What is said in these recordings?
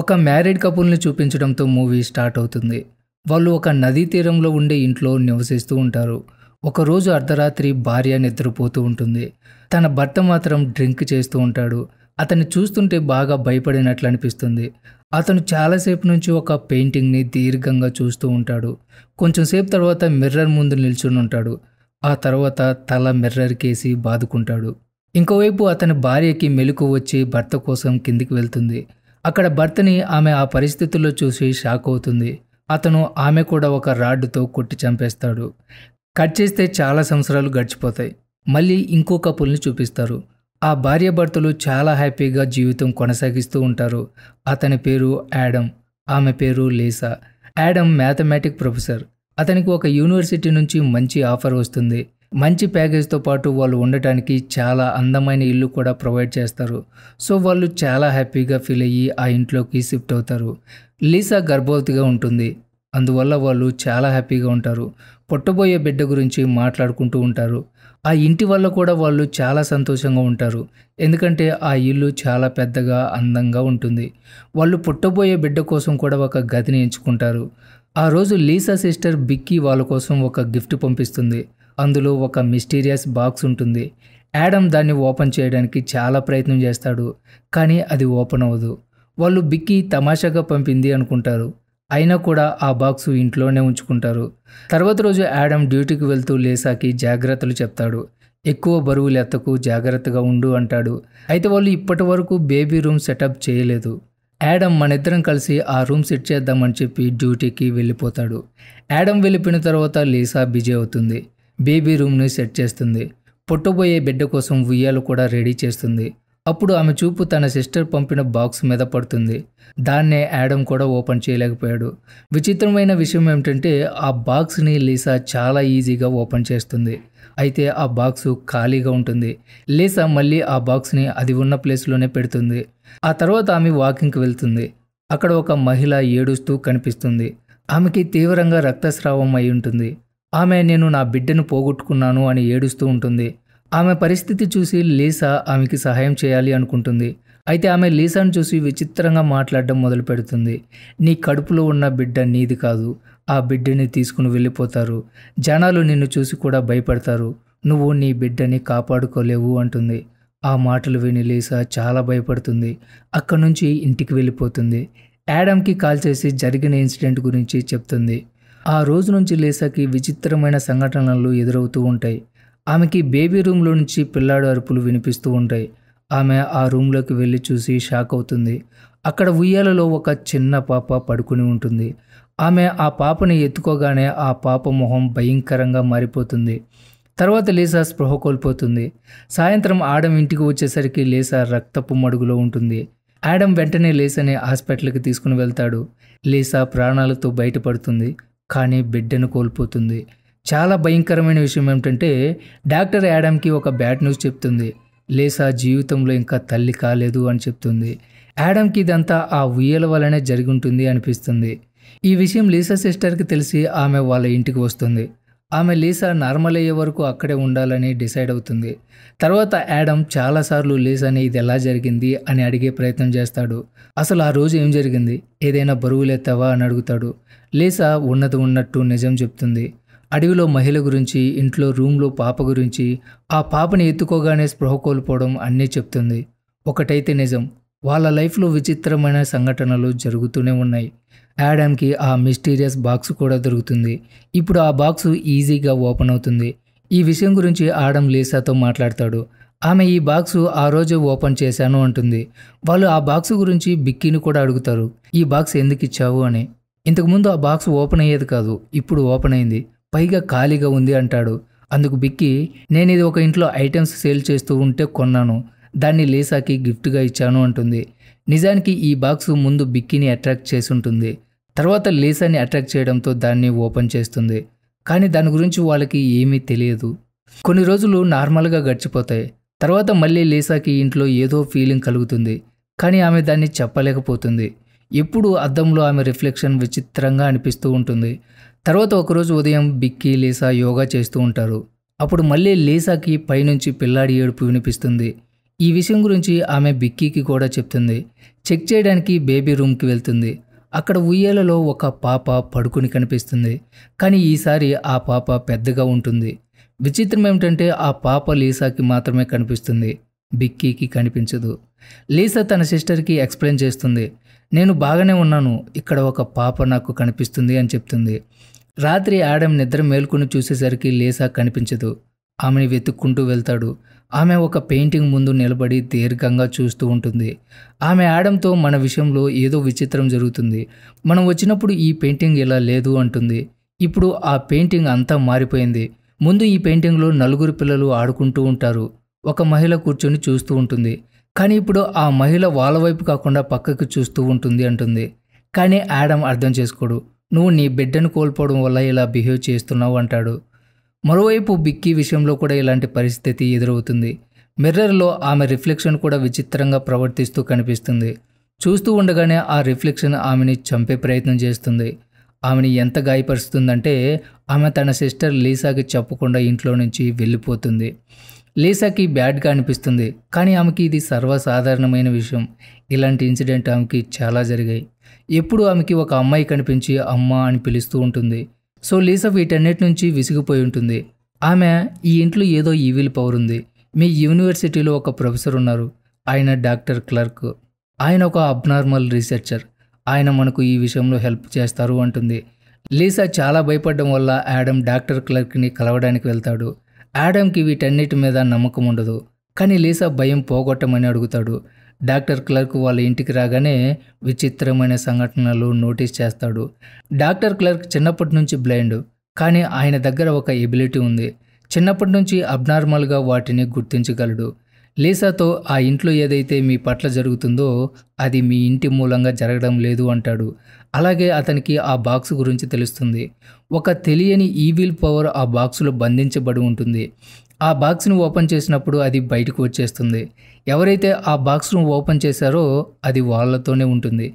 ఒక మ్యారీడ్ కపుల్ని చూపించడంతో మూవీ స్టార్ట్ అవుతుంది వాళ్ళు ఒక నదీ తీరంలో ఉండే ఇంట్లో నివసిస్తూ ఉంటారు ఒకరోజు అర్ధరాత్రి భార్య నిద్రపోతూ ఉంటుంది తన భర్త మాత్రం డ్రింక్ చేస్తూ ఉంటాడు అతన్ని చూస్తుంటే బాగా భయపడినట్లు అనిపిస్తుంది అతను చాలాసేపు నుంచి ఒక పెయింటింగ్ని దీర్ఘంగా చూస్తూ ఉంటాడు కొంచెంసేపు తర్వాత మిర్రర్ ముందు నిల్చుని ఉంటాడు ఆ తర్వాత తల మిర్రర్ కేసి బాదుకుంటాడు ఇంకోవైపు అతని భార్యకి మెలకు వచ్చి భర్త కోసం కిందికి వెళ్తుంది అక్కడ భర్తని ఆమె ఆ పరిస్థితుల్లో చూసి షాక్ అవుతుంది అతను ఆమె కూడా ఒక రాడ్డుతో కొట్టి చంపేస్తాడు కట్ చేస్తే చాలా సంవత్సరాలు గడిచిపోతాయి మళ్ళీ ఇంకో కపుల్ని చూపిస్తారు ఆ భార్యాభర్తలు చాలా హ్యాపీగా జీవితం కొనసాగిస్తూ ఉంటారు అతని పేరు యాడమ్ ఆమె పేరు లేసా యాడమ్ మ్యాథమెటిక్ ప్రొఫెసర్ అతనికి ఒక యూనివర్సిటీ నుంచి మంచి ఆఫర్ వస్తుంది మంచి ప్యాకేజ్తో పాటు వాళ్ళు ఉండటానికి చాలా అందమైన ఇల్లు కూడా ప్రొవైడ్ చేస్తారు సో వాళ్ళు చాలా హ్యాపీగా ఫీల్ అయ్యి ఆ ఇంట్లోకి షిఫ్ట్ అవుతారు లీసా గర్భవతిగా ఉంటుంది అందువల్ల వాళ్ళు చాలా హ్యాపీగా ఉంటారు పుట్టబోయే బిడ్డ గురించి మాట్లాడుకుంటూ ఉంటారు ఆ ఇంటి వల్ల కూడా వాళ్ళు చాలా సంతోషంగా ఉంటారు ఎందుకంటే ఆ ఇల్లు చాలా పెద్దగా అందంగా ఉంటుంది వాళ్ళు పుట్టబోయే బిడ్డ కోసం కూడా ఒక గదిని ఎంచుకుంటారు ఆ రోజు లీసా సిస్టర్ బిక్కి వాళ్ళ కోసం ఒక గిఫ్ట్ పంపిస్తుంది అందులో ఒక మిస్టీరియస్ బాక్స్ ఉంటుంది యాడమ్ దాన్ని ఓపెన్ చేయడానికి చాలా ప్రయత్నం చేస్తాడు కానీ అది ఓపెన్ అవ్వదు వాళ్ళు బిక్కి తమాషాగా పంపింది అనుకుంటారు అయినా కూడా ఆ బాక్స్ ఇంట్లోనే ఉంచుకుంటారు తర్వాత రోజు యాడమ్ డ్యూటీకి వెళ్తూ లేసాకి జాగ్రత్తలు చెప్తాడు ఎక్కువ బరువులు ఎత్తకు జాగ్రత్తగా ఉండు అంటాడు అయితే వాళ్ళు ఇప్పటి వరకు బేబీ రూమ్ సెటప్ చేయలేదు యాడమ్ మనిద్దరం కలిసి ఆ రూమ్ సెట్ చేద్దామని చెప్పి డ్యూటీకి వెళ్ళిపోతాడు యాడమ్ వెళ్ళిపోయిన తర్వాత లీసా బిజీ అవుతుంది బేబీ రూమ్ని సెట్ చేస్తుంది పుట్టబోయే బిడ్డ కోసం ఉయ్యాలు కూడా రెడీ చేస్తుంది అప్పుడు ఆమె చూపు తన సిస్టర్ పంపిన బాక్స్ మీద పడుతుంది దాన్నే యాడమ్ కూడా ఓపెన్ చేయలేకపోయాడు విచిత్రమైన విషయం ఏమిటంటే ఆ బాక్స్ని లీసా చాలా ఈజీగా ఓపెన్ చేస్తుంది అయితే ఆ బాక్స్ ఖాళీగా ఉంటుంది లీసా మళ్ళీ ఆ బాక్స్ని అది ఉన్న ప్లేస్లోనే పెడుతుంది ఆ తర్వాత ఆమె వాకింగ్కి వెళ్తుంది అక్కడ ఒక మహిళ ఏడుస్తూ కనిపిస్తుంది ఆమెకి తీవ్రంగా రక్తస్రావం అయి ఉంటుంది ఆమె నేను నా బిడ్డను పోగొట్టుకున్నాను అని ఏడుస్తూ ఉంటుంది ఆమె పరిస్థితి చూసి లీసా ఆమెకి సహాయం చేయాలి అనుకుంటుంది అయితే ఆమె లీసాను చూసి విచిత్రంగా మాట్లాడడం మొదలు పెడుతుంది నీ కడుపులో ఉన్న బిడ్డ నీది కాదు ఆ బిడ్డని తీసుకుని వెళ్ళిపోతారు జనాలు నిన్ను చూసి కూడా భయపడతారు నువ్వు నీ బిడ్డని కాపాడుకోలేవు అంటుంది ఆ మాటలు విని లీసా చాలా భయపడుతుంది అక్కడి నుంచి ఇంటికి వెళ్ళిపోతుంది యాడమ్కి కాల్ చేసి జరిగిన ఇన్సిడెంట్ గురించి చెప్తుంది ఆ రోజు నుంచి లేసాకి విచిత్రమైన సంఘటనలు ఎదురవుతూ ఉంటాయి ఆమెకి బేబీ రూమ్లో నుంచి పిల్లాడు అరుపులు వినిపిస్తూ ఉంటాయి ఆమె ఆ రూమ్లోకి వెళ్ళి చూసి షాక్ అవుతుంది అక్కడ ఉయ్యాలలో ఒక చిన్న పాప పడుకుని ఉంటుంది ఆమె ఆ పాపని ఎత్తుకోగానే ఆ పాప మొహం భయంకరంగా మారిపోతుంది తర్వాత లేసా స్పృహ కోల్పోతుంది సాయంత్రం ఆడం ఇంటికి వచ్చేసరికి లేసా రక్తపు మడుగులో ఉంటుంది ఆడం వెంటనే లేసని హాస్పిటల్కి తీసుకుని వెళ్తాడు లేసా ప్రాణాలతో బయటపడుతుంది కానీ బిడ్డను కోల్పోతుంది చాలా భయంకరమైన విషయం ఏమిటంటే డాక్టర్ యాడమ్కి ఒక బ్యాడ్ న్యూస్ చెప్తుంది లేసా జీవితంలో ఇంకా తల్లి కాలేదు అని చెప్తుంది యాడమ్కి ఇదంతా ఆ ఉయ్యల వలనే జరిగి ఉంటుంది అనిపిస్తుంది ఈ విషయం లీసా సిస్టర్కి తెలిసి ఆమె వాళ్ళ ఇంటికి వస్తుంది ఆమె లీసా నార్మల్ అయ్యే వరకు అక్కడే ఉండాలని డిసైడ్ అవుతుంది తర్వాత యాడమ్ చాలాసార్లు లీసాని ఇది ఎలా జరిగింది అని అడిగే ప్రయత్నం చేస్తాడు అసలు ఆ రోజు ఏం జరిగింది ఏదైనా బరువులు ఎత్తావా అని అడుగుతాడు లేసా ఉన్నది ఉన్నట్టు నిజం చెప్తుంది అడవిలో మహిళ గురించి ఇంట్లో రూమ్లో పాప గురించి ఆ పాపని ఎత్తుకోగానే స్పృహ కోల్పోవడం అన్నీ చెప్తుంది ఒకటైతే నిజం వాళ్ళ లైఫ్లో విచిత్రమైన సంఘటనలు జరుగుతూనే ఉన్నాయి యాడమ్కి ఆ మిస్టీరియస్ బాక్స్ కూడా దొరుకుతుంది ఇప్పుడు ఆ బాక్స్ ఈజీగా ఓపెన్ అవుతుంది ఈ విషయం గురించి ఆడమ్ లీసాతో మాట్లాడతాడు ఆమె ఈ బాక్స్ ఆ రోజు ఓపెన్ చేశాను అంటుంది వాళ్ళు ఆ బాక్స్ గురించి బిక్కీని కూడా అడుగుతారు ఈ బాక్స్ ఎందుకు ఇచ్చావు అని ఇంతకుముందు ఆ బాక్స్ ఓపెన్ అయ్యేది కాదు ఇప్పుడు ఓపెన్ అయింది పైగా ఖాళీగా ఉంది అంటాడు అందుకు బిక్కి నేను ఇది ఒక ఇంట్లో ఐటమ్స్ సేల్ చేస్తూ ఉంటే కొన్నాను దాన్ని లీసాకి గిఫ్ట్గా ఇచ్చాను అంటుంది నిజానికి ఈ బాక్స్ ముందు బిక్కిని అట్రాక్ట్ చేసి ఉంటుంది తర్వాత లేసాని అట్రాక్ట్ చేయడంతో దాన్ని ఓపెన్ చేస్తుంది కానీ దాని గురించి వాళ్ళకి ఏమీ తెలియదు కొన్ని రోజులు నార్మల్గా గడిచిపోతాయి తర్వాత మళ్ళీ లీసాకి ఇంట్లో ఏదో ఫీలింగ్ కలుగుతుంది కానీ ఆమె దాన్ని చెప్పలేకపోతుంది ఎప్పుడు అద్దంలో ఆమె రిఫ్లెక్షన్ విచిత్రంగా అనిపిస్తూ ఉంటుంది తర్వాత ఒకరోజు ఉదయం బిక్కీ లీసా యోగా చేస్తూ ఉంటారు అప్పుడు మళ్ళీ లీసాకి పైనుంచి పిల్లాడి ఏడుపు వినిపిస్తుంది ఈ విషయం గురించి ఆమె బిక్కీకి కూడా చెప్తుంది చెక్ చేయడానికి బేబీ రూమ్కి వెళ్తుంది అక్కడ ఉయ్యాలలో ఒక పాప పడుకుని కనిపిస్తుంది కానీ ఈసారి ఆ పాప పెద్దగా ఉంటుంది విచిత్రం ఏమిటంటే ఆ పాప లీసాకి మాత్రమే కనిపిస్తుంది బిక్కీకి కనిపించదు లీసా తన సిస్టర్కి ఎక్స్ప్లెయిన్ చేస్తుంది నేను బాగానే ఉన్నాను ఇక్కడ ఒక పాప నాకు కనిపిస్తుంది అని చెప్తుంది రాత్రి ఆడమ్ నిద్ర మేల్కొని చూసేసరికి లేసా కనిపించదు ఆమెని వెతుక్కుంటూ వెళ్తాడు ఆమె ఒక పెయింటింగ్ ముందు నిలబడి దీర్ఘంగా చూస్తూ ఉంటుంది ఆమె ఆడంతో మన విషయంలో ఏదో విచిత్రం జరుగుతుంది మనం వచ్చినప్పుడు ఈ పెయింటింగ్ ఇలా లేదు అంటుంది ఇప్పుడు ఆ పెయింటింగ్ అంతా మారిపోయింది ముందు ఈ పెయింటింగ్లో నలుగురు పిల్లలు ఆడుకుంటూ ఉంటారు ఒక మహిళ కూర్చొని చూస్తూ ఉంటుంది కానీ ఇప్పుడు ఆ మహిళ వాళ్ళ వైపు కాకుండా పక్కకు చూస్తూ ఉంటుంది అంటుంది కానీ యాడమ్ అర్థం చేసుకోడు నువ్వు నీ బిడ్డను కోల్పోవడం వల్ల ఇలా బిహేవ్ చేస్తున్నావు అంటాడు మరోవైపు బిక్కీ విషయంలో కూడా ఇలాంటి పరిస్థితి ఎదురవుతుంది మిర్రర్లో ఆమె రిఫ్లెక్షన్ కూడా విచిత్రంగా ప్రవర్తిస్తూ కనిపిస్తుంది చూస్తూ ఉండగానే ఆ రిఫ్లెక్షన్ ఆమెని చంపే ప్రయత్నం చేస్తుంది ఆమెని ఎంత గాయపరుస్తుందంటే ఆమె తన సిస్టర్ లీసాకి చెప్పకుండా ఇంట్లో నుంచి వెళ్ళిపోతుంది లేసాకి బ్యాడ్గా అనిపిస్తుంది కానీ ఆమెకి ఇది సర్వసాధారణమైన విషయం ఇలాంటి ఇన్సిడెంట్ ఆమెకి చాలా జరిగాయి ఎప్పుడు ఆమెకి ఒక అమ్మాయి కనిపించి అమ్మ అని పిలుస్తూ ఉంటుంది సో లీసా వీటన్నిటి నుంచి విసిగిపోయి ఉంటుంది ఆమె ఈ ఇంట్లో ఏదో ఈవిల్ పవర్ ఉంది మీ యూనివర్సిటీలో ఒక ప్రొఫెసర్ ఉన్నారు ఆయన డాక్టర్ క్లర్క్ ఆయన ఒక అబ్నార్మల్ రీసెర్చర్ ఆయన మనకు ఈ విషయంలో హెల్ప్ చేస్తారు అంటుంది లీసా చాలా భయపడడం వల్ల యాడమ్ డాక్టర్ క్లర్క్ని కలవడానికి వెళ్తాడు యాడమ్కి వీటన్నిటి మీద నమ్మకం ఉండదు కానీ లీసా భయం పోగొట్టమని అడుగుతాడు డాక్టర్ క్లర్క్ వాళ్ళ ఇంటికి రాగానే విచిత్రమైన సంఘటనలు నోటీస్ చేస్తాడు డాక్టర్ క్లర్క్ చిన్నప్పటి నుంచి బ్లైండ్ కానీ ఆయన దగ్గర ఒక ఎబిలిటీ ఉంది చిన్నప్పటి నుంచి అబ్నార్మల్గా వాటిని గుర్తించగలడు లీసాతో ఆ ఇంట్లో ఏదైతే మీ పట్ల జరుగుతుందో అది మీ ఇంటి మూలంగా జరగడం లేదు అంటాడు అలాగే అతనికి ఆ బాక్స్ గురించి తెలుస్తుంది ఒక తెలియని ఈవిల్ పవర్ ఆ బాక్స్లో బంధించబడి ఉంటుంది ఆ బాక్స్ను ఓపెన్ చేసినప్పుడు అది బయటకు వచ్చేస్తుంది ఎవరైతే ఆ బాక్స్ను ఓపెన్ చేశారో అది వాళ్ళతోనే ఉంటుంది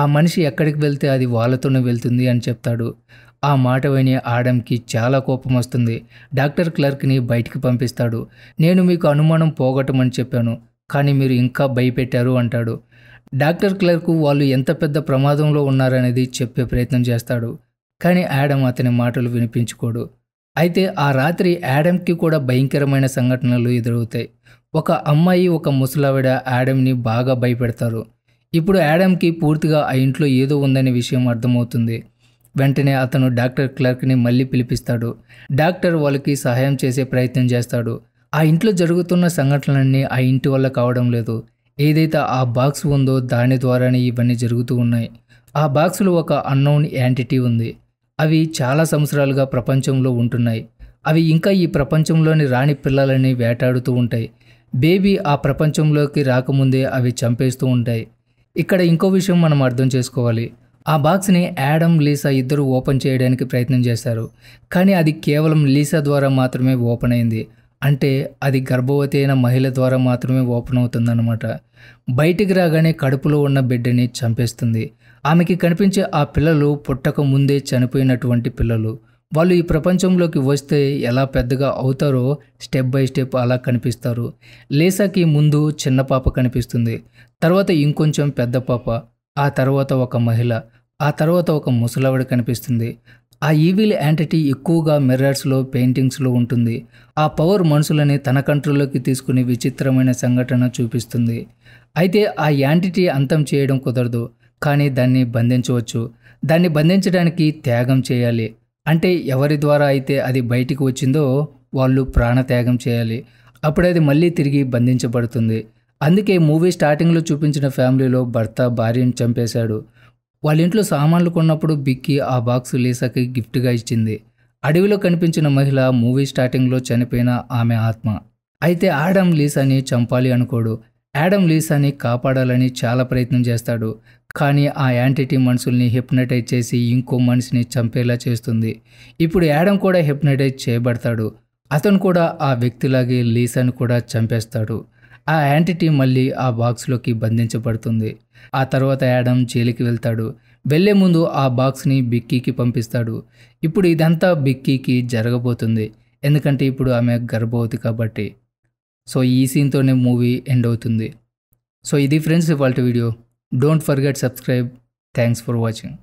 ఆ మనిషి ఎక్కడికి వెళ్తే అది వాళ్ళతోనే వెళ్తుంది అని చెప్తాడు ఆ మాట విని ఆడంకి చాలా కోపం వస్తుంది డాక్టర్ క్లర్క్ని బయటికి పంపిస్తాడు నేను మీకు అనుమానం పోగొట్టమని చెప్పాను కానీ మీరు ఇంకా భయపెట్టారు అంటాడు డాక్టర్ క్లర్క్ వాళ్ళు ఎంత పెద్ద ప్రమాదంలో ఉన్నారనేది చెప్పే ప్రయత్నం చేస్తాడు కానీ యాడమ్ అతని మాటలు వినిపించుకోడు అయితే ఆ రాత్రి యాడమ్కి కూడా భయంకరమైన సంఘటనలు ఎదురవుతాయి ఒక అమ్మాయి ఒక ముసలావిడ యాడమ్ని బాగా భయపెడతారు ఇప్పుడు యాడమ్కి పూర్తిగా ఆ ఇంట్లో ఏదో ఉందనే విషయం అర్థమవుతుంది వెంటనే అతను డాక్టర్ క్లర్క్ని మళ్ళీ పిలిపిస్తాడు డాక్టర్ వాళ్ళకి సహాయం చేసే ప్రయత్నం చేస్తాడు ఆ ఇంట్లో జరుగుతున్న సంఘటనలన్నీ ఆ ఇంటి వల్ల కావడం లేదు ఏదైతే ఆ బాక్స్ ఉందో దాని ద్వారానే ఇవన్నీ జరుగుతూ ఉన్నాయి ఆ బాక్స్లో ఒక అన్నోన్ యాంటిటీ ఉంది అవి చాలా సంవత్సరాలుగా ప్రపంచంలో ఉంటున్నాయి అవి ఇంకా ఈ ప్రపంచంలోని రాణి పిల్లలని వేటాడుతూ ఉంటాయి బేబీ ఆ ప్రపంచంలోకి రాకముందే అవి చంపేస్తూ ఉంటాయి ఇక్కడ ఇంకో విషయం మనం అర్థం చేసుకోవాలి ఆ బాక్స్ని యాడమ్ లీసా ఇద్దరు ఓపెన్ చేయడానికి ప్రయత్నం చేశారు కానీ అది కేవలం లీసా ద్వారా మాత్రమే ఓపెన్ అయింది అంటే అది గర్భవతి అయిన మహిళ ద్వారా మాత్రమే ఓపెన్ అవుతుందన్నమాట బయటికి రాగానే కడుపులో ఉన్న బిడ్డని చంపేస్తుంది ఆమెకి కనిపించే ఆ పిల్లలు పుట్టక ముందే చనిపోయినటువంటి పిల్లలు వాళ్ళు ఈ ప్రపంచంలోకి వస్తే ఎలా పెద్దగా అవుతారో స్టెప్ బై స్టెప్ అలా కనిపిస్తారు లేసాకి ముందు చిన్న పాప కనిపిస్తుంది తర్వాత ఇంకొంచెం పెద్ద పాప ఆ తర్వాత ఒక మహిళ ఆ తర్వాత ఒక ముసలావిడ కనిపిస్తుంది ఆ ఈవిల్ యాంటిటీ ఎక్కువగా మిర్రర్స్లో పెయింటింగ్స్లో ఉంటుంది ఆ పవర్ మనుషులని తన కంట్రోల్లోకి తీసుకుని విచిత్రమైన సంఘటన చూపిస్తుంది అయితే ఆ యాంటిటీ అంతం చేయడం కుదరదు కానీ దాన్ని బంధించవచ్చు దాన్ని బంధించడానికి త్యాగం చేయాలి అంటే ఎవరి ద్వారా అయితే అది బయటికి వచ్చిందో వాళ్ళు ప్రాణత్యాగం చేయాలి అప్పుడు అది మళ్ళీ తిరిగి బంధించబడుతుంది అందుకే మూవీ స్టార్టింగ్లో చూపించిన ఫ్యామిలీలో భర్త భార్యను చంపేశాడు వాళ్ళ ఇంట్లో సామాన్లు కొన్నప్పుడు బిక్కి ఆ బాక్స్ లీసాకి గిఫ్ట్గా ఇచ్చింది అడవిలో కనిపించిన మహిళ మూవీ స్టార్టింగ్లో చనిపోయిన ఆమె ఆత్మ అయితే ఆడమ్ లీసాని చంపాలి అనుకోడు యాడమ్ లీసాని కాపాడాలని చాలా ప్రయత్నం చేస్తాడు కానీ ఆ యాంటిటీ మనుషుల్ని హిప్నటైజ్ చేసి ఇంకో మనిషిని చంపేలా చేస్తుంది ఇప్పుడు యాడమ్ కూడా హిప్నటైజ్ చేయబడతాడు అతను కూడా ఆ వ్యక్తిలాగే లీసాను కూడా చంపేస్తాడు ఆ యాంటిటీ మళ్ళీ ఆ బాక్స్లోకి బంధించబడుతుంది ఆ తర్వాత యాడమ్ జైలుకి వెళ్తాడు వెళ్లే ముందు ఆ బాక్స్ని బిక్కీకి పంపిస్తాడు ఇప్పుడు ఇదంతా బిక్కీకి జరగబోతుంది ఎందుకంటే ఇప్పుడు ఆమె గర్భవతి కాబట్టి సో ఈ సీన్తోనే మూవీ ఎండ్ అవుతుంది సో ఇది ఫ్రెండ్స్ ఇవాళ video don't forget subscribe thanks for watching